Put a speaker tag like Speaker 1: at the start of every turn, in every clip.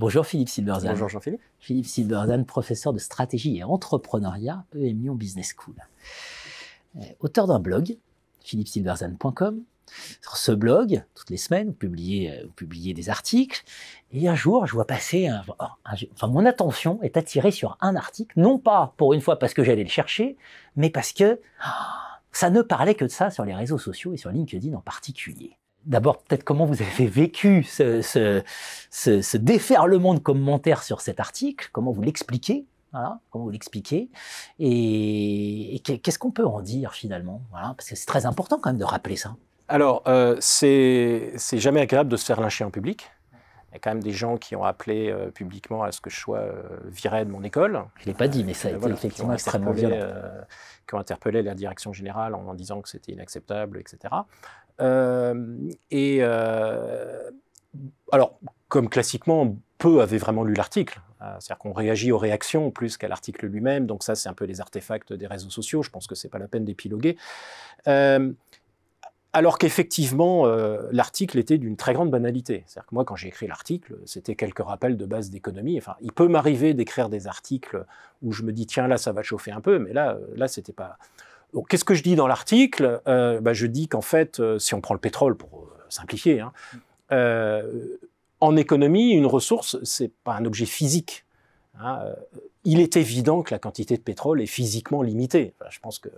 Speaker 1: Bonjour Philippe Silberzan. Bonjour Jean-Philippe. Philippe Silberzan, professeur de stratégie et entrepreneuriat, EMION Business School. Euh, auteur d'un blog, philippesilberzan.com. Sur ce blog, toutes les semaines, euh, vous publiez, des articles. Et un jour, je vois passer un, Enfin, mon attention est attirée sur un article, non pas pour une fois parce que j'allais le chercher, mais parce que ah, ça ne parlait que de ça sur les réseaux sociaux et sur LinkedIn en particulier d'abord peut-être comment vous avez vécu ce, ce, ce, déferlement de commentaires sur cet article, comment vous l'expliquez, comment vous l'expliquez, et, qu'est-ce qu'on peut en dire finalement, parce que c'est très important quand même de rappeler ça.
Speaker 2: Alors, euh, c'est jamais agréable de se faire lyncher en public. Il y a quand même des gens qui ont appelé euh, publiquement à ce que je sois euh, viré de mon école. Je ne l'ai pas dit, mais ça a euh, été effectivement extrêmement violent. qui ont interpellé la direction générale en, en disant que c'était inacceptable, etc. et alors, comme classiquement, peu avaient vraiment lu l'article. Hein. C'est-à-dire qu'on réagit aux réactions plus qu'à l'article lui-même. Donc ça, c'est un peu les artefacts des réseaux sociaux. Je pense que ce n'est pas la peine d'épiloguer. Alors qu'effectivement, euh, l'article était d'une très grande banalité. C'est-à-dire que moi, quand j'ai écrit l'article, c'était quelques rappels de base d'économie. Enfin, il peut m'arriver d'écrire des articles où je me dis, tiens, là, ça va chauffer un peu, mais là, euh, là, c'était pas. qu'est-ce que je dis dans l'article euh, bah, Je dis qu'en fait, si on prend le pétrole, pour simplifier, hein, en économie, une ressource, c'est pas un objet physique. Hein. Il est évident que la quantité de pétrole est physiquement limitée. je pense que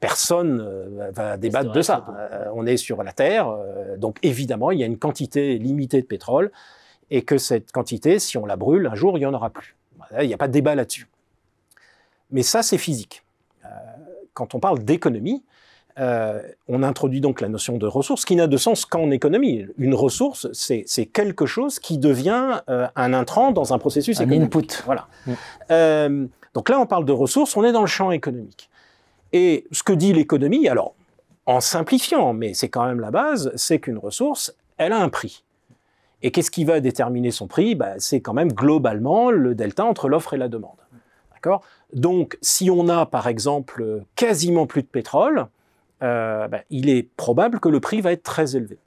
Speaker 2: personne euh, va débattre de ça. Euh, on est sur la Terre, euh, donc évidemment, il y a une quantité limitée de pétrole, et que cette quantité, si on la brûle, un jour, il n'y en aura plus. Il n'y a pas de débat là-dessus. Mais ça, c'est physique. quand on parle d'économie, on introduit donc la notion de ressource qui n'a de sens qu'en économie. Une ressource, c'est quelque chose qui devient un intrant dans un processus un input. Voilà. Mm. donc là, on parle de ressources, on est dans le champ économique. Et ce que dit l'économie, alors en simplifiant, mais c'est quand même la base, c'est qu'une ressource, elle a un prix. Et qu'est-ce qui va déterminer son prix bah, C'est quand même globalement le delta entre l'offre et la demande. D'accord Donc, si on a par exemple quasiment plus de pétrole, euh, bah, il est probable que le prix va être très élevé.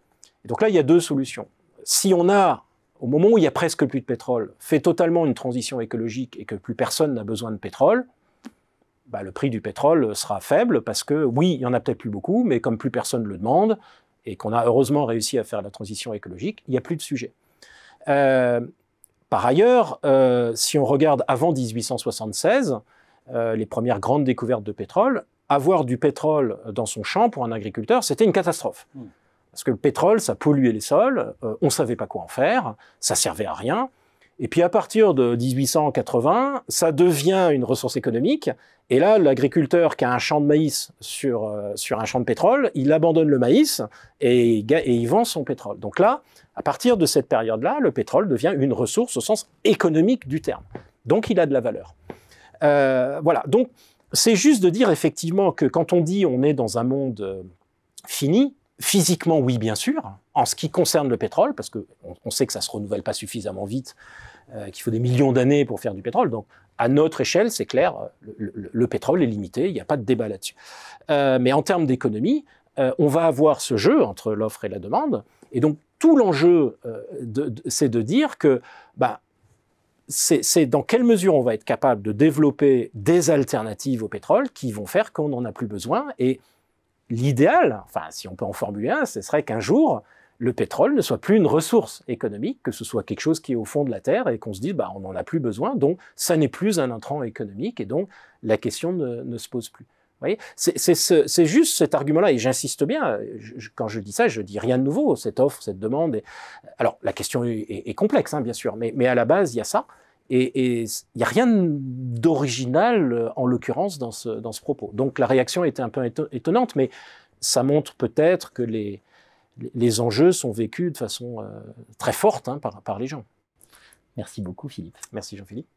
Speaker 2: Et donc là, il y a deux solutions. Si on a, au moment où il y a presque plus de pétrole, fait totalement une transition écologique et que plus personne n'a besoin de pétrole, bah, le prix du pétrole sera faible parce que oui, il y en a peut-être plus beaucoup, mais comme plus personne ne le demande et qu'on a heureusement réussi à faire la transition écologique, il n'y a plus de sujet. Euh, par ailleurs, euh, si on regarde avant 1876, euh, les premières grandes découvertes de pétrole, avoir du pétrole dans son champ pour un agriculteur, c'était une catastrophe. Hmm. Parce que le pétrole, ça polluait les sols, on ne savait pas quoi en faire, ça servait à rien. Et puis à partir de 1880, ça devient une ressource économique. Et là, l'agriculteur qui a un champ de maïs sur, euh, sur un champ de pétrole, il abandonne le maïs et, et il vend son pétrole. Donc là, à partir de cette période-là, le pétrole devient une ressource au sens économique du terme. Donc il a de la valeur. Euh, voilà, donc c'est juste de dire effectivement que quand on dit on est dans un monde euh, fini, Physiquement, oui, bien sûr. En ce qui concerne le pétrole, parce qu'on sait que ça ne se renouvelle pas suffisamment vite, euh, qu'il faut des millions d'années pour faire du pétrole. Donc, à notre échelle, c'est clair, le, pétrole est limité, il n'y a pas de débat là-dessus. Euh, mais en termes d'économie, euh, on va avoir ce jeu entre l'offre et la demande. Et donc, tout l'enjeu, c'est de dire que bah, c'est dans quelle mesure on va être capable de développer des alternatives au pétrole qui vont faire qu'on n'en a plus besoin. Et l'idéal, enfin si on peut en formuler un, ce serait qu'un jour, le pétrole ne soit plus une ressource économique, que ce soit quelque chose qui est au fond de la Terre et qu'on se dise bah, on n'en a plus besoin, donc ça n'est plus un entrant économique et donc la question ne, se pose plus. C'est juste cet argument-là, et j'insiste bien, quand je dis ça, je dis rien de nouveau, cette offre, cette demande. Alors la question est, complexe, hein, bien sûr, mais, à la base, il y a ça. Et il n'y a rien d'original, euh, en l'occurrence, dans ce, dans ce propos. Donc la réaction était un peu étonnante, mais ça montre peut-être que les, les enjeux sont vécus de façon euh, très forte hein, par, par les gens. Merci beaucoup, Philippe. Merci, Jean-Philippe.